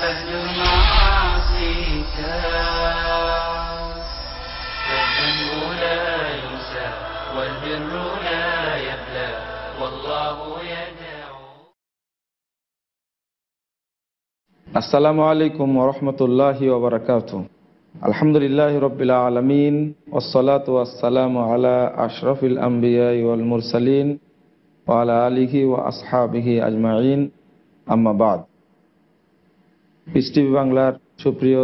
السلام عليكم ورحمة الله وبركاته আলহামদুলিল্লাহ রবিল আলমিন ওসলাত ওয়াসালাম আলা আশরফুল الأنبياء মুরসালিন وعلى আলিহি ও আসহাবিহি আজমাইন আম্মাবাদ পিস টিভি বাংলার সুপ্রিয়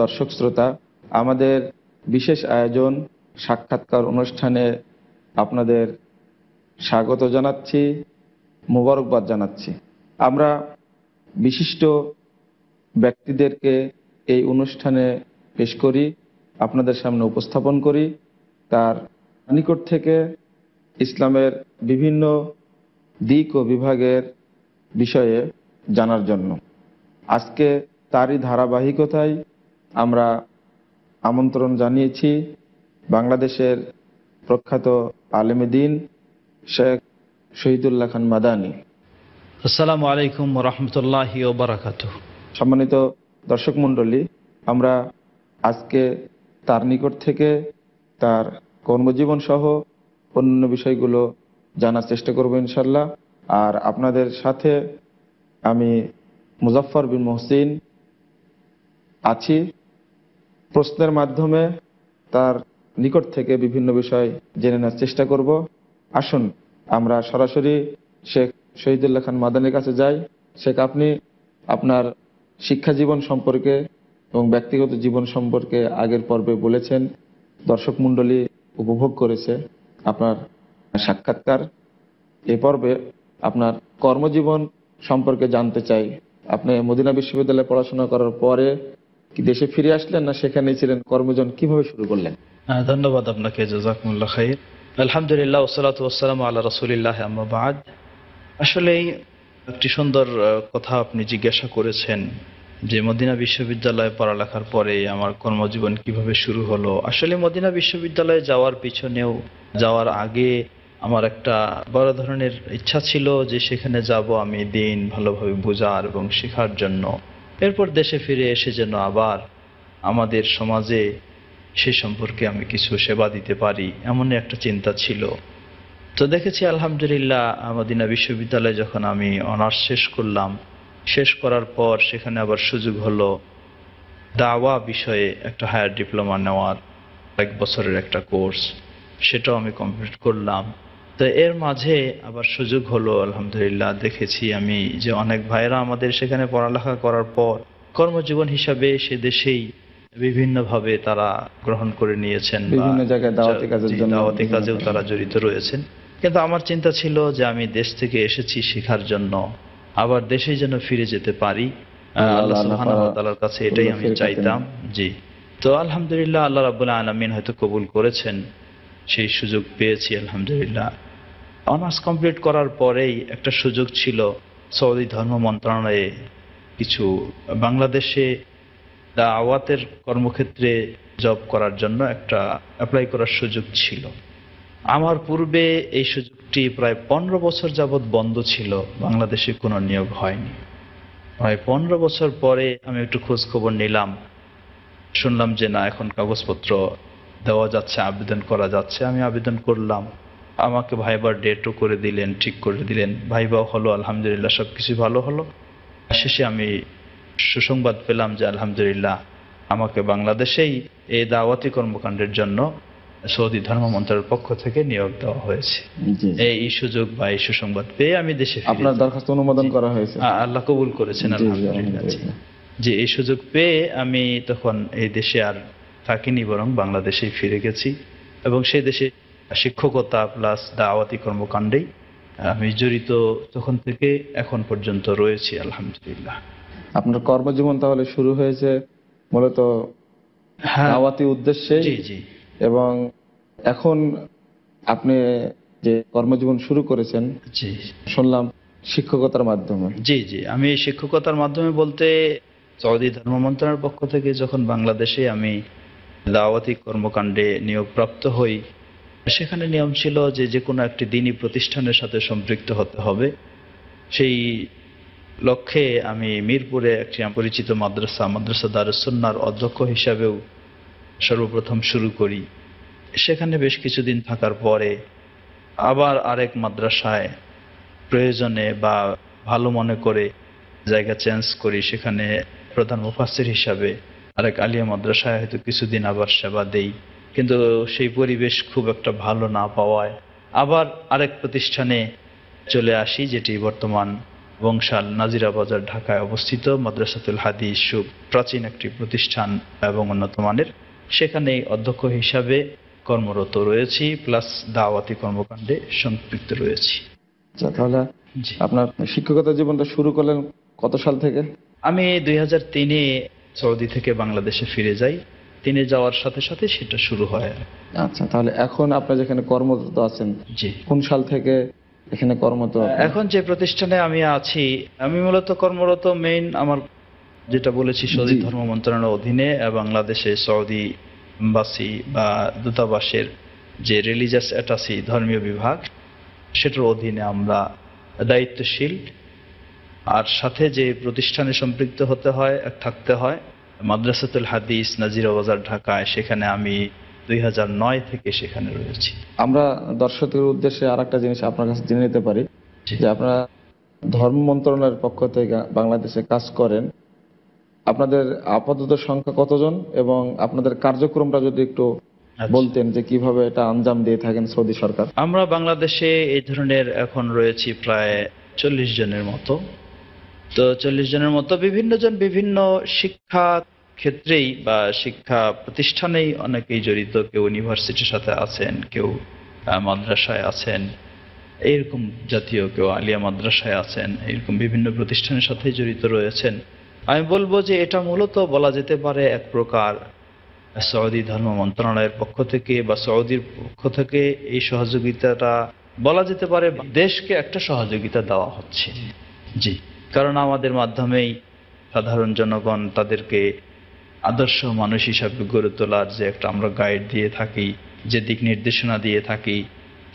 দর্শক শ্রোতা আমাদের বিশেষ আয়োজন সাক্ষাৎকার অনুষ্ঠানে আপনাদের স্বাগত জানাচ্ছি মোবারকবাদ জানাচ্ছি আমরা বিশিষ্ট ব্যক্তিদেরকে এই অনুষ্ঠানে পেশ করি আপনাদের সামনে উপস্থাপন করি তার নিকট থেকে ইসলামের বিভিন্ন দিক ও বিভাগের বিষয়ে জানার জন্য আজকে তারই ধারাবাহিকতায় আমরা আমন্ত্রণ জানিয়েছি বাংলাদেশের প্রখ্যাত আলেমদিন শেখ শহীদুল্লাহ খান মাদানী আসসালামু আলাইকুম রহমতুল্লাহ বারাকাত সম্মানিত দর্শক মণ্ডলী আমরা আজকে তার নিকট থেকে তার কর্মজীবন সহ অন্যান্য বিষয়গুলো জানার চেষ্টা করব ইনশাল্লাহ আর আপনাদের সাথে আমি মুজাফর বিন মহসিন আছি প্রশ্নের মাধ্যমে তার নিকট থেকে বিভিন্ন বিষয় জেনে নেওয়ার চেষ্টা করব আসুন আমরা সরাসরি শেখ শহীদুল্লাহ খান মাদানের কাছে যাই শেখ আপনি আপনার শিক্ষা জীবন সম্পর্কে এবং ব্যক্তিগত জীবন সম্পর্কে আগের পর্বে বলেছেন দর্শক মণ্ডলী উপভোগ করেছে আপনার সাক্ষাৎকার এ পর্বে আপনার কর্মজীবন সম্পর্কে জানতে চাই আপনি মদিনা বিশ্ববিদ্যালয়ে পড়াশোনা করার পরে কি দেশে ফিরে আসলেন না সেখানেই ছিলেন কর্মজন কিভাবে শুরু করলেন ধন্যবাদ আপনাকে জাজাকুল্লাহ খাই আলহামদুলিল্লাহ ওসালাতাম আল্লাহ রসুলিল্লাহ আহমাবাদ আসলে একটি সুন্দর কথা আপনি জিজ্ঞাসা করেছেন যে মদিনা বিশ্ববিদ্যালয়ে পড়ালেখার পরে আমার কর্মজীবন কিভাবে শুরু হলো আসলে মদিনা বিশ্ববিদ্যালয়ে যাওয়ার পিছনেও যাওয়ার আগে আমার একটা বড় ধরনের ইচ্ছা ছিল যে সেখানে যাব আমি দিন ভালোভাবে বোঝার এবং শেখার জন্য এরপর দেশে ফিরে এসে যেন আবার আমাদের সমাজে সে সম্পর্কে আমি কিছু সেবা দিতে পারি এমনই একটা চিন্তা ছিল তো দেখেছি আলহামদুলিল্লাহ আমাদিনা বিশ্ববিদ্যালয়ে যখন আমি অনার্স শেষ করলাম শেষ করার পর সেখানে আবার সুযোগ হলো দাওয়া বিষয়ে একটা হায়ার ডিপ্লোমা নেওয়ার এক বছরের একটা কোর্স সেটাও আমি কমপ্লিট করলাম তো এর মাঝে আবার সুযোগ হলো আলহামদুলিল্লাহ দেখেছি আমি যে অনেক ভাইরা আমাদের সেখানে পড়ালেখা করার পর কর্মজীবন হিসাবে সে দেশেই বিভিন্নভাবে তারা গ্রহণ করে নিয়েছেন বিভিন্ন জায়গায় দাওয়াতি কাজেও তারা জড়িত রয়েছেন কিন্তু আমার চিন্তা ছিল যে আমি দেশ থেকে এসেছি শেখার জন্য আবার দেশেই যেন ফিরে যেতে পারি আল্লাহর কাছে এটাই আমি চাইতাম জি তো আলহামদুলিল্লাহ আল্লাহ রাবুল্লাহ আলমিন হয়তো কবুল করেছেন সেই সুযোগ পেয়েছি আলহামদুলিল্লাহ অনার্স কমপ্লিট করার পরেই একটা সুযোগ ছিল সৌদি ধর্ম মন্ত্রণালয়ে কিছু বাংলাদেশে আওয়াতের কর্মক্ষেত্রে জব করার জন্য একটা অ্যাপ্লাই করার সুযোগ ছিল আমার পূর্বে এই সুযোগটি প্রায় পনেরো বছর যাবৎ বন্ধ ছিল বাংলাদেশে কোনো নিয়োগ হয়নি প্রায় পনেরো বছর পরে আমি একটু খোঁজ খবর নিলাম শুনলাম যে না এখন কাগজপত্র দেওয়া যাচ্ছে আবেদন করা যাচ্ছে আমি আবেদন করলাম আমাকে ভাইবার ডেটও করে দিলেন ঠিক করে দিলেন ভাইবাও হলো আলহামদুলিল্লাহ সব কিছু ভালো হলো শেষে আমি সুসংবাদ পেলাম যে আলহামদুলিল্লাহ আমাকে বাংলাদেশেই এই দাওয়াতি কর্মকাণ্ডের জন্য সৌদি ধর্ম মন্ত্রের পক্ষ থেকে নিয়োগ দেওয়া হয়েছে এই সুযোগ বা এই সুসংবাদ পেয়ে আমি দেশে আপনার দরখাস্ত অনুমোদন করা হয়েছে আল্লাহ কবুল করেছেন আলহামদুলিল্লাহ যে এই সুযোগ পেয়ে আমি তখন এই দেশে আর থাকিনি বরং বাংলাদেশেই ফিরে গেছি এবং সেই দেশে শিক্ষকতা প্লাস দাওয়াতি কর্মকাণ্ডেই আমি জড়িত তখন থেকে এখন পর্যন্ত রয়েছি আলহামদুলিল্লাহ আপনার কর্মজীবন তাহলে শুরু হয়েছে মূলত হ্যাঁ। দাওয়াতি উদ্দেশ্যে জি জি এবং এখন আপনি যে কর্মজীবন শুরু করেছেন জি শুনলাম শিক্ষকতার মাধ্যমে জি জি আমি শিক্ষকতার মাধ্যমে বলতে সৌদি ধর্ম মন্ত্রণালয়ের পক্ষ থেকে যখন বাংলাদেশে আমি দাওয়াতি কর্মকাণ্ডে নিয়োগপ্রাপ্ত হই সেখানে নিয়ম ছিল যে যে কোনো একটি দিনই প্রতিষ্ঠানের সাথে সম্পৃক্ত হতে হবে সেই লক্ষ্যে আমি মিরপুরে একটি পরিচিত মাদ্রাসা মাদ্রাসা দারুসন্নার অধ্যক্ষ হিসাবেও সর্বপ্রথম শুরু করি সেখানে বেশ কিছুদিন থাকার পরে আবার আরেক মাদ্রাসায় প্রয়োজনে বা ভালো মনে করে জায়গা চেঞ্জ করি সেখানে প্রধান মুফাসির হিসাবে আরেক আলিয়া মাদ্রাসায় হয়তো কিছুদিন আবার সেবা দেই কিন্তু সেই পরিবেশ খুব একটা ভালো না পাওয়ায় আবার আরেক প্রতিষ্ঠানে চলে আসি যেটি বর্তমান বংশাল নাজিরা বাজার ঢাকায় অবস্থিত মাদ্রাসাতুল সুব প্রাচীন একটি প্রতিষ্ঠান এবং উন্নত মানের সেখানে অধ্যক্ষ হিসাবে কর্মরত রয়েছি প্লাস দাওয়াতি কর্মকাণ্ডে সম্পৃক্ত রয়েছি আচ্ছা, তাহলে আপনার শিক্ষকতা জীবনটা শুরু করলেন কত সাল থেকে আমি দুই হাজার তিনে সৌদি থেকে বাংলাদেশে ফিরে যাই তিনি যাওয়ার সাথে সাথে সেটা শুরু হয় আচ্ছা তাহলে এখন আপনি যেখানে কর্মরত আছেন জি কোন সাল থেকে এখানে কর্মরত এখন যে প্রতিষ্ঠানে আমি আছি আমি মূলত কর্মরত মেইন আমার যেটা বলেছি সৌদি ধর্ম মন্ত্রণালয়ের অধীনে বাংলাদেশে সৌদি এম্বাসি বা দূতাবাসের যে রিলিজিয়াস অ্যাটাসি ধর্মীয় বিভাগ সেটার অধীনে আমরা দায়িত্বশীল আর সাথে যে প্রতিষ্ঠানে সম্পৃক্ত হতে হয় থাকতে হয় মাদ্রাসাতুল হাদিস নাজিরা বাজার ঢাকায় সেখানে আমি দুই থেকে সেখানে রয়েছি আমরা দর্শকের উদ্দেশ্যে আর একটা জিনিস আপনার কাছে জেনে নিতে পারি যে আপনারা ধর্ম মন্ত্রণালয়ের পক্ষ থেকে বাংলাদেশে কাজ করেন আপনাদের আপাতত সংখ্যা কতজন এবং আপনাদের কার্যক্রমটা যদি একটু আচ্ছা। বলতেন যে কিভাবে এটা আঞ্জাম দিয়ে থাকেন সৌদি সরকার আমরা বাংলাদেশে এই ধরনের এখন রয়েছি প্রায় চল্লিশ জনের মতো তো চল্লিশ জনের মতো বিভিন্ন জন বিভিন্ন শিক্ষা ক্ষেত্রেই বা শিক্ষা প্রতিষ্ঠানেই অনেকেই জড়িত কেউ ইউনিভার্সিটির সাথে আছেন কেউ মাদ্রাসায় আছেন এইরকম জাতীয় কেউ আলিয়া মাদ্রাসায় আছেন এরকম বিভিন্ন প্রতিষ্ঠানের সাথে জড়িত রয়েছেন আমি বলবো যে এটা মূলত বলা যেতে পারে এক প্রকার সৌদি ধর্ম মন্ত্রণালয়ের পক্ষ থেকে বা সৌদির পক্ষ থেকে এই সহযোগিতাটা বলা যেতে পারে দেশকে একটা সহযোগিতা দেওয়া হচ্ছে জি কারণ আমাদের মাধ্যমেই সাধারণ জনগণ তাদেরকে আদর্শ মানুষ হিসাবে গড়ে তোলার যে একটা আমরা গাইড দিয়ে থাকি যে দিক নির্দেশনা দিয়ে থাকি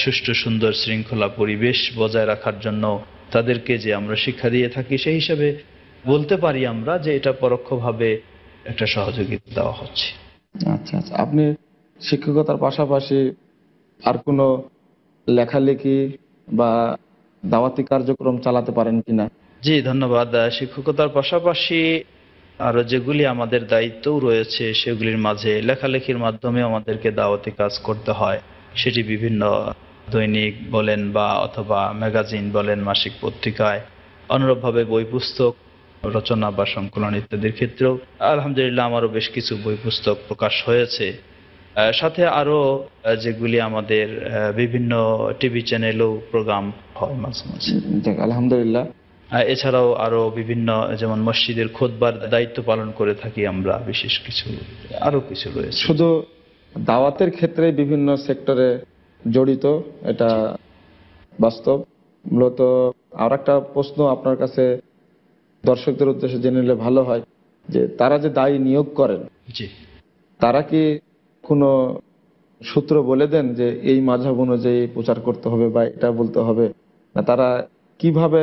সুষ্ঠু সুন্দর শৃঙ্খলা পরিবেশ বজায় রাখার জন্য তাদেরকে যে আমরা শিক্ষা দিয়ে থাকি সেই হিসাবে বলতে পারি আমরা যে এটা পরোক্ষভাবে একটা সহযোগিতা দেওয়া হচ্ছে আচ্ছা আচ্ছা আপনি শিক্ষকতার পাশাপাশি আর কোনো লেখালেখি বা দাওয়াতি কার্যক্রম চালাতে পারেন কিনা জি ধন্যবাদ শিক্ষকতার পাশাপাশি আরো যেগুলি আমাদের দায়িত্ব রয়েছে সেগুলির মাঝে লেখালেখির মাধ্যমে আমাদেরকে দাওয়াতি কাজ করতে হয় সেটি বিভিন্ন দৈনিক বলেন বা অথবা ম্যাগাজিন বলেন মাসিক পত্রিকায় অনুরূপভাবে বই পুস্তক রচনা বা সংকলন ইত্যাদির ক্ষেত্রেও আলহামদুলিল্লাহ আমারও বেশ কিছু বই পুস্তক প্রকাশ হয়েছে সাথে আরও যেগুলি আমাদের বিভিন্ন টিভি চ্যানেলও প্রোগ্রাম হয় মাঝে মাঝে আলহামদুলিল্লাহ এছাড়াও আরও বিভিন্ন যেমন মসজিদের খোদবার দায়িত্ব পালন করে থাকি আমরা বিশেষ কিছু আরও কিছু রয়েছে শুধু দাওয়াতের ক্ষেত্রে বিভিন্ন সেক্টরে জড়িত এটা বাস্তব মূলত আর একটা প্রশ্ন আপনার কাছে দর্শকদের উদ্দেশ্যে জেনে নিলে ভালো হয় যে তারা যে দায়ী নিয়োগ করেন তারা কি কোনো সূত্র বলে দেন যে এই মাঝাব অনুযায়ী প্রচার করতে হবে বা এটা বলতে হবে না তারা কিভাবে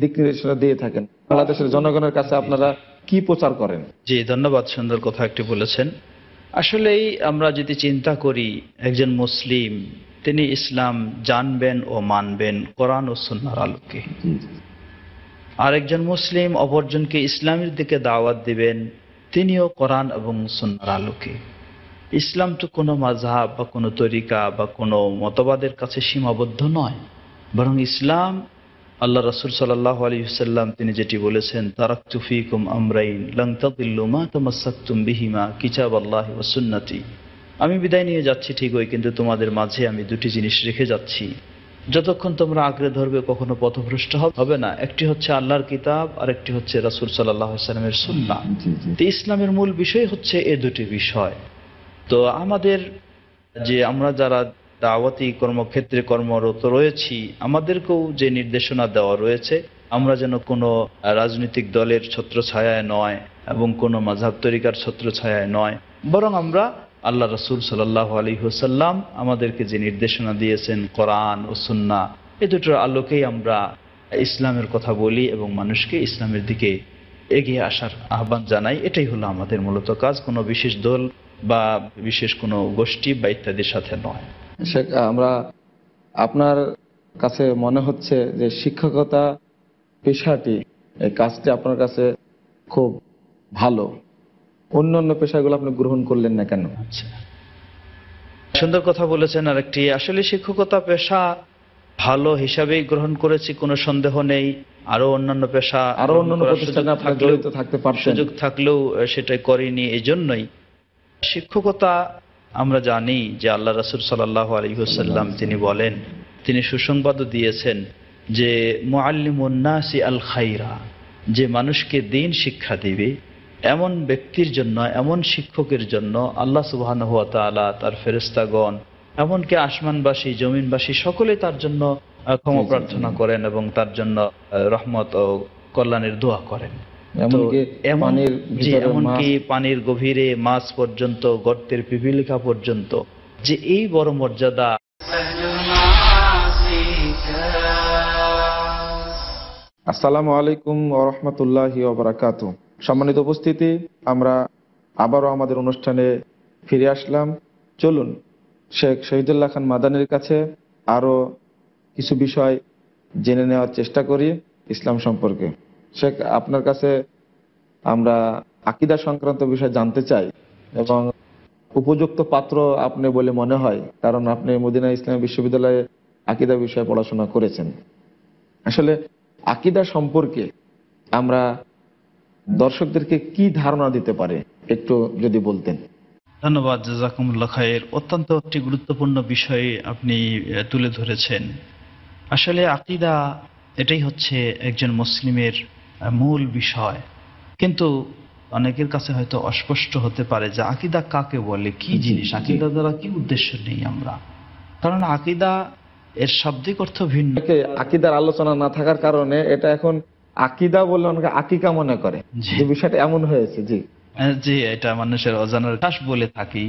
দিক নির্দেশনা দিয়ে থাকেন বাংলাদেশের জনগণের কাছে আপনারা কি প্রচার করেন জি ধন্যবাদ সুন্দর কথা একটি বলেছেন আসলেই আমরা যদি চিন্তা করি একজন মুসলিম তিনি ইসলাম জানবেন ও মানবেন কোরআন ও সন্ন্যার আলোকে আরেকজন মুসলিম অপরজনকে ইসলামের দিকে দাওয়াত দিবেন তিনিও কোরআন এবং সন্ন্যার আলোকে ইসলাম তো কোনো মাঝাব বা কোনো তরিকা বা কোনো মতবাদের কাছে সীমাবদ্ধ নয় বরং ইসলাম আল্লাহ রাসুল সাল্লাহ আলী সাল্লাম তিনি যেটি বলেছেন তারাক্তু ফিকুম আমরাইন লংতাদিল্লুমা তোমাসাক্তুম বিহিমা কিচাব আল্লাহ ওসুন্নতি আমি বিদায় নিয়ে যাচ্ছি ঠিকই কিন্তু তোমাদের মাঝে আমি দুটি জিনিস রেখে যাচ্ছি যতক্ষণ তোমরা আঁকড়ে ধরবে কখনো পথভ্রষ্ট হবে না একটি হচ্ছে আল্লাহর কিতাব আর একটি হচ্ছে রাসুল সাল্লাহ সাল্লামের সুন্না তো ইসলামের মূল বিষয় হচ্ছে এ দুটি বিষয় তো আমাদের যে আমরা যারা দাওয়াতি কর্মক্ষেত্রে কর্মরত রয়েছি আমাদেরকেও যে নির্দেশনা দেওয়া রয়েছে আমরা যেন কোনো রাজনৈতিক দলের ছত্রছায়ায় নয় এবং কোনো মাঝাব তরিকার ছত্রছায়ায় নয় বরং আমরা আল্লাহ রসুল সাল্লাহ আলী হুসাল্লাম আমাদেরকে যে নির্দেশনা দিয়েছেন কোরআন ও সুন্না এ দুটোর আলোকেই আমরা ইসলামের কথা বলি এবং মানুষকে ইসলামের দিকে এগিয়ে আসার আহ্বান জানাই এটাই হলো আমাদের মূলত কাজ কোনো বিশেষ দল বা বিশেষ কোনো গোষ্ঠী বা ইত্যাদির সাথে নয় আমরা আপনার কাছে মনে হচ্ছে যে শিক্ষকতা পেশাটি এই কাজটি আপনার কাছে খুব ভালো অন্য অন্য পেশাগুলো আপনি গ্রহণ করলেন না কেন আচ্ছা। সুন্দর কথা বলেছেন আরেকটি আসলে শিক্ষকতা পেশা ভালো হিসাবেই গ্রহণ করেছি কোনো সন্দেহ নেই আরো অন্যান্য পেশা আরো অন্যান্য সুযোগ থাকলেও সেটা করিনি এই জন্যই শিক্ষকতা আমরা জানি যে আল্লাহ রাসুল সাল্লাহ হুসাল্লাম তিনি বলেন তিনি সুসংবাদও দিয়েছেন যে মোয়াল্লিমুন্নাসি আল খাইরা যে মানুষকে দিন শিক্ষা দিবে এমন ব্যক্তির জন্য এমন শিক্ষকের জন্য আল্লাহ সুবাহান হুয়া তালা তার ফেরেস্তাগণ এমনকি আসমানবাসী জমিনবাসী সকলে তার জন্য ক্ষমা প্রার্থনা করেন এবং তার জন্য রহমত ও কল্যাণের দোয়া করেন এমনকি পানির গভীরে মাছ পর্যন্ত গর্তের পিপিলিকা পর্যন্ত যে এই বড় মর্যাদা আসসালামু আলাইকুম ওরহমতুল্লাহ সম্মানিত উপস্থিতি আমরা আবারও আমাদের অনুষ্ঠানে ফিরে আসলাম চলুন শেখ শহীদুল্লাহ খান মাদানের কাছে আরো কিছু বিষয় জেনে নেওয়ার চেষ্টা করি ইসলাম সম্পর্কে শেখ আপনার কাছে আমরা আকিদা সংক্রান্ত বিষয় জানতে চাই এবং উপযুক্ত পাত্র আপনি বলে মনে হয় কারণ আপনি মদিনা ইসলাম বিশ্ববিদ্যালয়ে আকিদা বিষয়ে পড়াশোনা করেছেন আসলে আকিদা সম্পর্কে আমরা দর্শকদেরকে কি ধারণা দিতে পারে একটু যদি বলতেন ধন্যবাদ জাজাকুমুল্লা খায়ের অত্যন্ত একটি গুরুত্বপূর্ণ বিষয় আপনি তুলে ধরেছেন আসলে আকিদা এটাই হচ্ছে একজন মুসলিমের মূল বিষয় কিন্তু অনেকের কাছে হয়তো অস্পষ্ট হতে পারে যে আকিদা কাকে বলে কি জিনিস আকিদা দ্বারা কি উদ্দেশ্য নেই আমরা কারণ আকিদা এর শব্দিক অর্থ ভিন্ন আকিদার আলোচনা না থাকার কারণে এটা এখন আকিদা বলে অনেকে আকিকা মনে করে যে বিষয়টা এমন হয়েছে জি জি এটা মানুষের অজানার কাশ বলে থাকি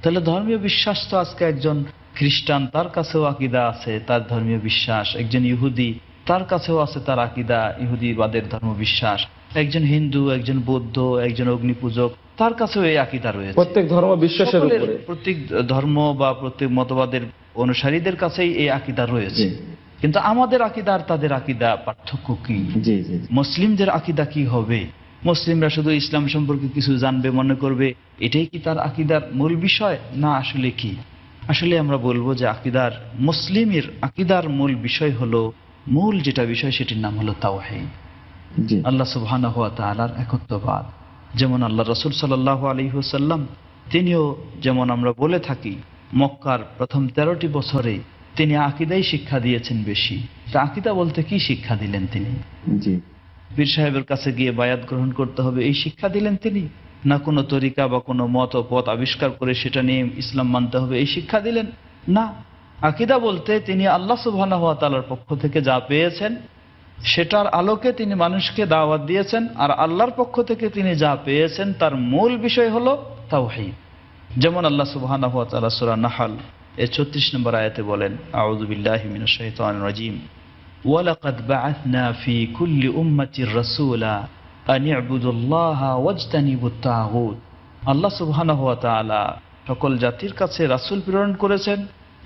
তাহলে ধর্মীয় বিশ্বাস তো আজকে একজন খ্রিস্টান তার কাছেও আকিদা আছে তার ধর্মীয় বিশ্বাস একজন ইহুদি তার কাছেও আছে তার আকিদা ইহুদিবাদের বিশ্বাস একজন হিন্দু একজন বৌদ্ধ একজন অগ্নিপূজক তার কাছেও এই আকিদা রয়েছে প্রত্যেক ধর্ম বিশ্বাসের প্রত্যেক ধর্ম বা প্রত্যেক মতবাদের অনুসারীদের কাছেই এই আকিদা রয়েছে কিন্তু আমাদের আকিদা আর তাদের আকিদা পার্থক্য কি মুসলিমদের আকিদা কি হবে মুসলিমরা শুধু ইসলাম সম্পর্কে কিছু জানবে মনে করবে এটাই কি তার আকিদার মূল বিষয় না আসলে কি আসলে আমরা বলবো যে আকিদার মুসলিমের আকিদার মূল বিষয় হলো মূল যেটা বিষয় সেটির নাম হলো তাওহিদ আল্লাহ সুবহান হুয়া তালার একত্ববাদ যেমন আল্লাহ রসুল সাল্লাহ আলী হুসাল্লাম তিনিও যেমন আমরা বলে থাকি মক্কার প্রথম তেরোটি বছরে তিনি আকিদাই শিক্ষা দিয়েছেন বেশি তা আকিদা বলতে কি শিক্ষা দিলেন তিনি পীর সাহেবের কাছে গিয়ে বায়াত গ্রহণ করতে হবে এই শিক্ষা দিলেন তিনি না কোনো তরিকা বা কোনো মত পথ আবিষ্কার করে সেটা নিয়ে ইসলাম মানতে হবে এই শিক্ষা দিলেন না আকিদা বলতে তিনি আল্লাহ সুবাহ তালার পক্ষ থেকে যা পেয়েছেন সেটার আলোকে তিনি মানুষকে দাওয়াত দিয়েছেন আর আল্লাহর পক্ষ থেকে তিনি যা পেয়েছেন তার মূল বিষয় হলো তাওহিদ যেমন আল্লাহ সুবাহ সুরা নাহাল এ ছত্রিশ নম্বর আয়াতে বলেন কুল্লি রাসূলা আল্লাহ সুবহানাহু সকল জাতির কাছে রাসূল প্রেরণ করেছেন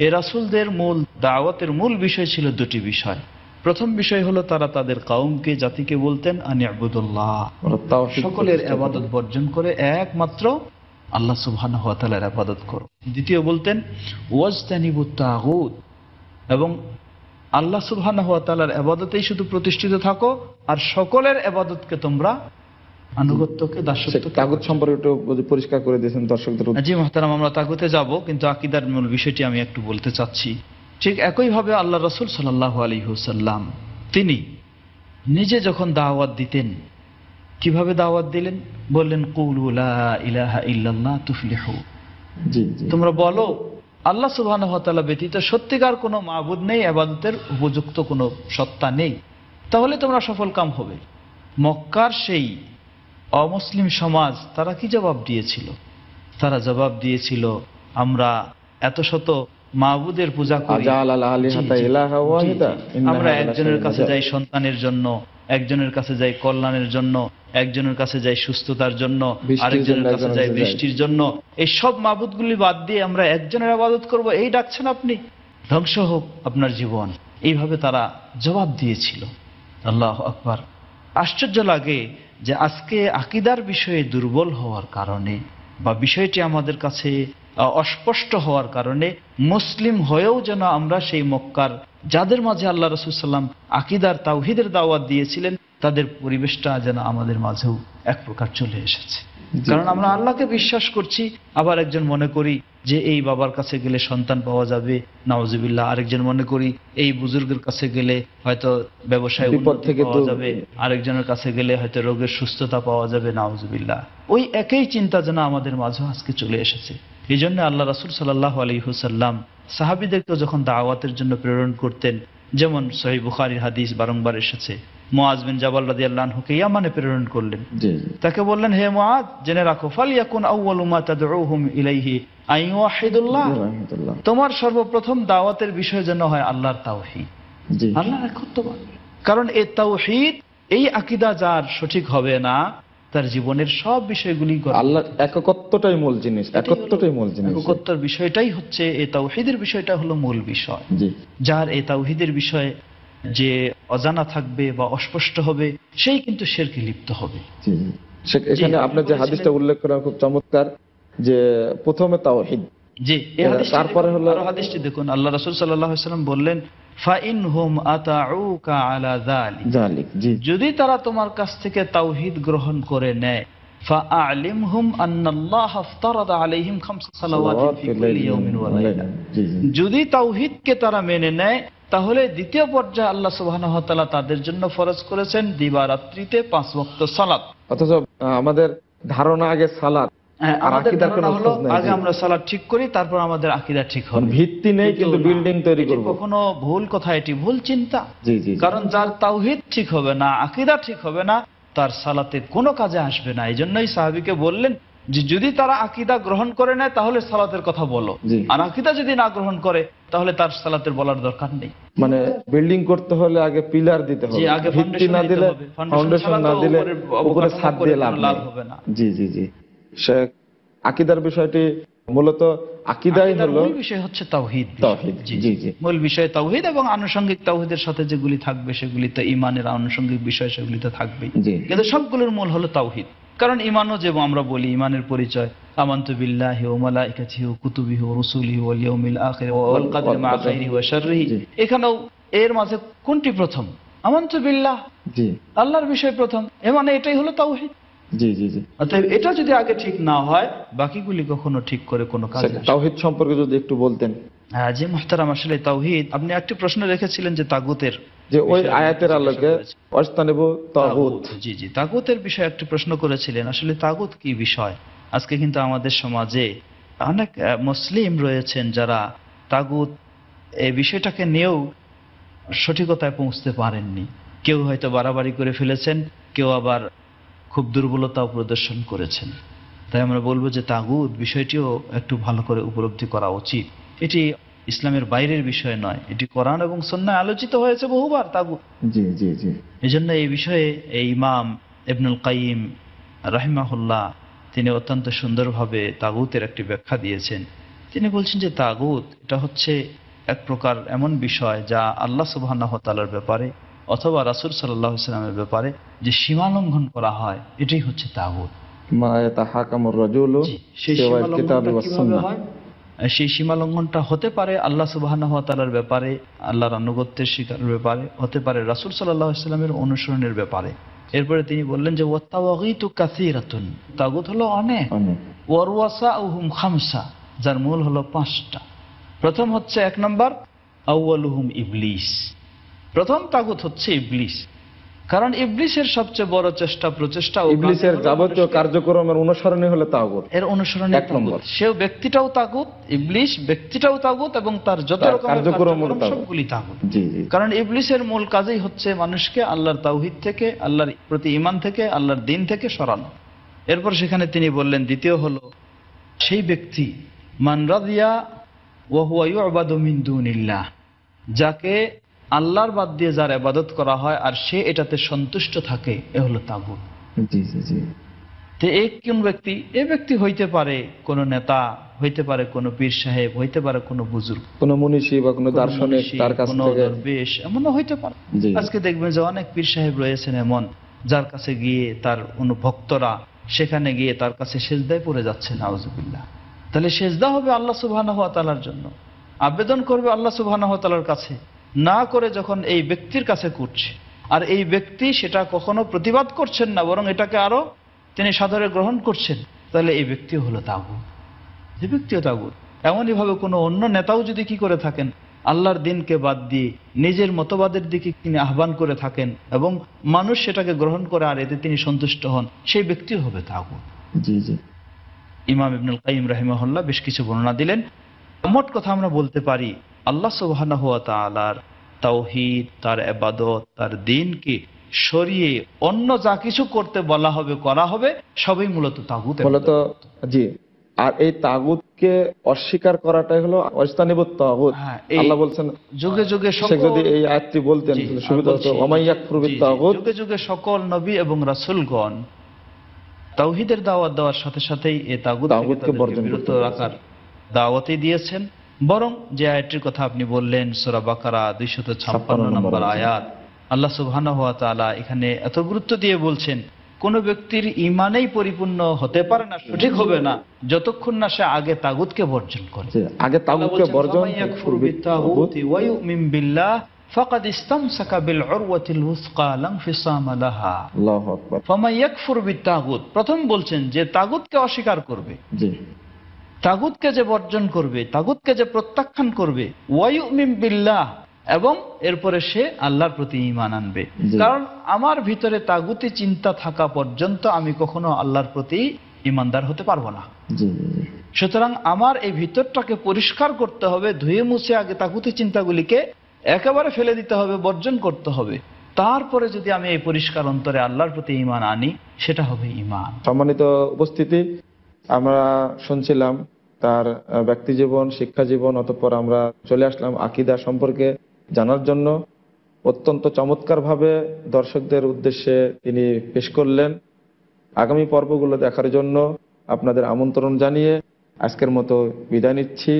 এ রাসুলদের মূল দাওয়াতের মূল বিষয় ছিল দুটি বিষয় প্রথম বিষয় হলো তারা তাদের কাউমকে জাতিকে বলতেন আনি আবুদুল্লাহ সকলের আবাদত বর্জন করে একমাত্র আল্লাহ সুবহান হাতালার আবাদত করো দ্বিতীয় বলতেন ওয়াজতানিবু তাগুদ এবং আল্লাহ সুবহান হাতালার আবাদতেই শুধু প্রতিষ্ঠিত থাকো আর সকলের আবাদতকে তোমরা আনুগত্যকে দাসত্ব তাগুত সম্পর্কে একটু পরিষ্কার করে দিয়েছেন দর্শকদের জি মহতারাম আমরা তাগুতে যাব কিন্তু আকিদার মূল বিষয়টি আমি একটু বলতে চাচ্ছি ঠিক একইভাবে আল্লাহ রসুল সাল্লাহ আলী হুসাল্লাম তিনি নিজে যখন দাওয়াত দিতেন কিভাবে দাওয়াত দিলেন বললেন কৌলুলা ইলাহা ইল্লাল্লাহ তুফলিহ তোমরা বলো আল্লাহ সুবাহ ব্যতীত সত্যিকার কোনো মাবুদ নেই আবাদতের উপযুক্ত কোনো সত্তা নেই তাহলে তোমরা সফল কাম হবে মক্কার সেই অমুসলিম সমাজ তারা কি জবাব দিয়েছিল তারা জবাব দিয়েছিল আমরা এত শত মাহবুদের পূজা করি আমরা একজনের কাছে যাই সন্তানের জন্য একজনের কাছে যাই কল্যাণের জন্য একজনের কাছে যাই সুস্থতার জন্য আরেকজনের কাছে যাই বৃষ্টির জন্য এই সব মাহবুদ বাদ দিয়ে আমরা একজনের আবাদত করব এই ডাকছেন আপনি ধ্বংস হোক আপনার জীবন এইভাবে তারা জবাব দিয়েছিল আল্লাহ আকবার আশ্চর্য লাগে যে আজকে আকিদার বিষয়ে দুর্বল হওয়ার কারণে বা বিষয়টি আমাদের কাছে অস্পষ্ট হওয়ার কারণে মুসলিম হয়েও যেন আমরা সেই মক্কার যাদের মাঝে আল্লাহ রসুলাম আকিদার তাওহিদের দাওয়াত দিয়েছিলেন তাদের পরিবেশটা যেন আমাদের মাঝেও এক প্রকার চলে এসেছে কারণ আমরা আল্লাহকে বিশ্বাস করছি আবার একজন মনে করি যে এই বাবার কাছে গেলে সন্তান পাওয়া যাবে নওয়াজিবিল্লাহ আরেকজন মনে করি এই বুজুর্গের কাছে গেলে হয়তো ব্যবসায় থেকে পাওয়া যাবে আরেকজনের কাছে গেলে হয়তো রোগের সুস্থতা পাওয়া যাবে নওয়াজিবিল্লাহ ওই একই চিন্তা যেন আমাদের মাঝে আজকে চলে এসেছে এই জন্য আল্লাহ রাসুল সাল্লাহ আলী হুসাল্লাম সাহাবিদেরকে যখন দাওয়াতের জন্য প্রেরণ করতেন যেমন সহি বুখারি হাদিস বারংবার এসেছে মোয়াজবিন জাবাল রাজি আল্লাহকে ইয়ামানে প্রেরণ করলেন তাকে বললেন হে মোয়াজ জেনে রাখো ফাল ইয়াকুন আউ্বালুমা তাদুহুম ইলাইহি আই ওয়াহিদুল্লাহ তোমার সর্বপ্রথম দাওয়াতের বিষয় যেন হয় আল্লাহর তাওহিদ আল্লাহর একত্ববাদ কারণ এই তাওহিদ এই আকিদা যার সঠিক হবে না তার জীবনের সব বিষয়গুলি আল্লাহ একত্বটাই মূল জিনিস একত্বটাই মূল জিনিস একত্বর বিষয়টাই হচ্ছে এই তাওহিদের বিষয়টা হলো মূল বিষয় যার এই তাওহিদের বিষয়ে যে অজানা থাকবে বা অস্পষ্ট হবে সেই কিন্তু শেরকে লিপ্ত হবে এখানে আপনার যে হাদিসটা উল্লেখ করা খুব চমৎকার যে প্রথমে তাও জি তারপরে হলো হাদিসটি দেখুন আল্লাহ রাসূল সাল্লাল্লাহু আলাইহি আতাউকা আলা যালিক যদি তারা তোমার কাছ থেকে তাওহীদ গ্রহণ করে নেয় فاعلمهم ان الله افترض যদি তাওহীদকে তারা মেনে নেয় তাহলে দ্বিতীয় পর্যায়ে আল্লাহ সুবাহ তাদের জন্য ফরজ করেছেন দিবারাত্রিতে পাঁচ ভক্ত সালাদ অথচ আমাদের ধারণা আগে সালাদ হ্যাঁ, তার সালাতে কোনো কাজে আসবে না এই জন্যই সাহাবিকে বললেন যে যদি তারা আকিদা গ্রহণ করে নেয় তাহলে সালাতের কথা বলো আর আকিদা যদি না গ্রহণ করে তাহলে তার সালাতের বলার দরকার নেই মানে বিল্ডিং করতে হলে আগে পিলার দিতে হবে আগে ভিত্তি না দিলে ফাউন্ডেশন না দিলে উপরে ছাদ দিয়ে লাভ হবে না জি জি জি শেখ আকিদার বিষয়টি মূলত আকিদাই হলো মূল বিষয় হচ্ছে তাওহীদ তাওহীদ জি জি মূল বিষয় তাওহীদ এবং আনুষঙ্গিক তাওহীদের সাথে যেগুলি থাকবে সেগুলি তো ইমানের আনুষঙ্গিক বিষয় সেগুলি তো থাকবেই কিন্তু সবগুলোর মূল হলো তাওহীদ কারণ ইমানও যে আমরা বলি ইমানের পরিচয় বিল্লাহি মা এখানেও এর মাঝে কোনটি প্রথম বিল্লাহ জি আল্লাহর বিষয় প্রথম এ মানে এটাই হলো তাওহীদ জি জি জি অতএব এটা যদি আগে ঠিক না হয় বাকিগুলি কখনো ঠিক করে কোনো কাজ তাওহিদ সম্পর্কে যদি একটু বলতেন হ্যাঁ জি মুহতারাম আসলে তাওহিদ আপনি একটি প্রশ্ন রেখেছিলেন যে তাগুতের যে ওই আয়াতের আলোকে অস্তানেব তাগুত জি জি তাগুতের বিষয়ে একটি প্রশ্ন করেছিলেন আসলে তাগুত কি বিষয় আজকে কিন্তু আমাদের সমাজে অনেক মুসলিম রয়েছেন যারা তাগুত এই বিষয়টাকে নিয়েও সঠিকতায় পৌঁছতে পারেননি কেউ হয়তো বাড়াবাড়ি করে ফেলেছেন কেউ আবার খুব দুর্বলতাও প্রদর্শন করেছেন তাই আমরা বলবো যে তাগুদ বিষয়টিও একটু ভালো করে উপলব্ধি করা উচিত এটি ইসলামের বাইরের বিষয় নয় এটি কোরআন এবং সন্ন্যায় আলোচিত হয়েছে বহুবার তাগু এই জন্য এই বিষয়ে এই ইমাম ইবনুল কাইম রাহিমাহুল্লাহ তিনি অত্যন্ত সুন্দরভাবে তাগুতের একটি ব্যাখ্যা দিয়েছেন তিনি বলছেন যে তাগুত এটা হচ্ছে এক প্রকার এমন বিষয় যা আল্লাহ সুবাহ তালার ব্যাপারে অথবা রাসুল সাল্লাহ ইসলামের ব্যাপারে যে সীমা লঙ্ঘন করা হয় এটাই হচ্ছে তাগুত সেই সীমালঙ্ঘনটা হতে পারে আল্লাহ সুবাহতালার ব্যাপারে আল্লাহর আনুগত্যের শিকার ব্যাপারে হতে পারে রাসুল সাল্লাহ ইসলামের অনুসরণের ব্যাপারে এরপরে তিনি বললেন যে ওয়াত্তাওয়াগিতু কাসিরাতুন তাগুত হলো অনেক ওয়ারওয়াসা উহুম খামসা যার মূল হলো পাঁচটা প্রথম হচ্ছে এক নম্বর আউ্বালুহুম ইবলিস প্রথম তাগুত হচ্ছে ইবলিশ কারণ ইবলিসের সবচেয়ে বড় চেষ্টা প্রচেষ্টা ইবলিসের যাবতীয় কার্যক্রমের অনুসরণে হলে তাগুত এর অনুসরণে এক নম্বর সেও ব্যক্তিটাও তাগুত ইবলিস ব্যক্তিটাও তাগুত এবং তার যত রকমের কার্যক্রম সবগুলি তাগুত কারণ ইবলিসের মূল কাজই হচ্ছে মানুষকে আল্লাহর তাওহীদ থেকে আল্লাহর প্রতি ঈমান থেকে আল্লাহর দ্বীন থেকে সরানো এরপর সেখানে তিনি বললেন দ্বিতীয় হলো সেই ব্যক্তি মান রাদিয়া ওয়া হুয়া ইউবাদু মিন দুনিল্লাহ যাকে আল্লাহর বাদ দিয়ে যার আবাদত করা হয় আর সে এটাতে সন্তুষ্ট থাকে এ হলো তাগুত এক কোন ব্যক্তি এ ব্যক্তি হইতে পারে কোন নেতা হইতে পারে কোন পীর সাহেব হইতে পারে কোন বুজুর্গ কোন মনীষী বা কোন দার্শনিক তার কাছ থেকে বেশ এমনও হইতে পারে আজকে দেখবেন যে অনেক পীর সাহেব রয়েছেন এমন যার কাছে গিয়ে তার অনুভক্তরা সেখানে গিয়ে তার কাছে সেজদায় পড়ে যাচ্ছে নাউজুবিল্লাহ তাহলে সেজদা হবে আল্লাহ সুবহানাহু ওয়া তাআলার জন্য আবেদন করবে আল্লাহ সুবহানাহু ওয়া তাআলার কাছে না করে যখন এই ব্যক্তির কাছে করছে আর এই ব্যক্তি সেটা কখনো প্রতিবাদ করছেন না বরং এটাকে আরো তিনি সাদরে গ্রহণ করছেন তাহলে এই ব্যক্তিও হলো তাগুত এই ব্যক্তিও তাগুত এমনইভাবে কোনো অন্য নেতাও যদি কি করে থাকেন আল্লাহর দিনকে বাদ দিয়ে নিজের মতবাদের দিকে তিনি আহ্বান করে থাকেন এবং মানুষ সেটাকে গ্রহণ করে আর এতে তিনি সন্তুষ্ট হন সেই ব্যক্তিও হবে তাগুত জি জি ইমাম ইবনুল কাইম রাহিমহল্লা বেশ কিছু বর্ণনা দিলেন মোট কথা আমরা বলতে পারি আল্লাহ সুবাহর তাওহিদ তার এবাদত তার দিনকে সরিয়ে অন্য যা কিছু করতে বলা হবে করা হবে সবই মূলত তাগুত মূলত জি আর এই তাগুতকে অস্বীকার করাটাই হলো তাগুত হ্যাঁ, আল্লাহ বলছেন যুগে যুগে যদি এই আয়াতটি বলতেন সুবিধা হতো তাগুত যুগে যুগে সকল নবী এবং রাসূলগণ তাওহিদের দাওয়াত দেওয়ার সাথে সাথেই এই তাগুত তাগুতকে বিরত রাখার দাওয়াতই দিয়েছেন বরং যে আয়াতটির কথা আপনি বললেন সোরা বাকারা দুইশত ছাপ্পান্ন নম্বর আয়াত আল্লাহ সুবহান হাত এখানে এত গুরুত্ব দিয়ে বলছেন কোনো ব্যক্তির ইমানেই পরিপূর্ণ হতে পারে না সঠিক হবে না যতক্ষণ না সে আগে তাগুতকে বর্জন করে আগে তাগুতকে বর্জন প্রথম বলছেন যে তাগুতকে অস্বীকার করবে জি তাগুতকে যে বর্জন করবে তাগুতকে যে প্রত্যাখ্যান করবে ওয়াইমিম বিল্লাহ এবং এরপরে সে আল্লাহর প্রতি ইমান আনবে কারণ আমার ভিতরে তাগুতি চিন্তা থাকা পর্যন্ত আমি কখনো আল্লাহর প্রতি ইমানদার হতে পারবো না সুতরাং আমার এই ভিতরটাকে পরিষ্কার করতে হবে ধুয়ে মুছে আগে তাগুতি চিন্তাগুলিকে একেবারে ফেলে দিতে হবে বর্জন করতে হবে তারপরে যদি আমি এই পরিষ্কার অন্তরে আল্লাহর প্রতি ইমান আনি সেটা হবে ইমান সম্মানিত উপস্থিতি আমরা শুনছিলাম তার শিক্ষা জীবন অতঃপর আমরা চলে আসলাম আকিদা সম্পর্কে জানার জন্য অত্যন্ত চমৎকারভাবে দর্শকদের উদ্দেশ্যে তিনি পেশ করলেন আগামী পর্বগুলো দেখার জন্য আপনাদের আমন্ত্রণ জানিয়ে আজকের মতো বিদায় নিচ্ছি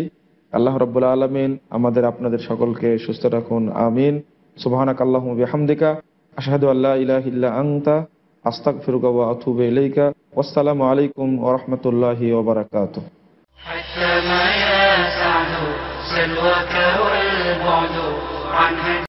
আল্লাহ রব্বুল্লা আলমিন আমাদের আপনাদের সকলকে সুস্থ রাখুন আমিন সুবাহানাক আল্লাহ হামদিকা আশাহাদু আল্লাহ ইলাহিল্লা আংতা আস্তাক ফিরুকা আথুবে ইলাইকা আসসালামু আলাইকুম ওরহমতুল্লাহি ওবরাকাত حتى ما يسعد سلوك والبعد عن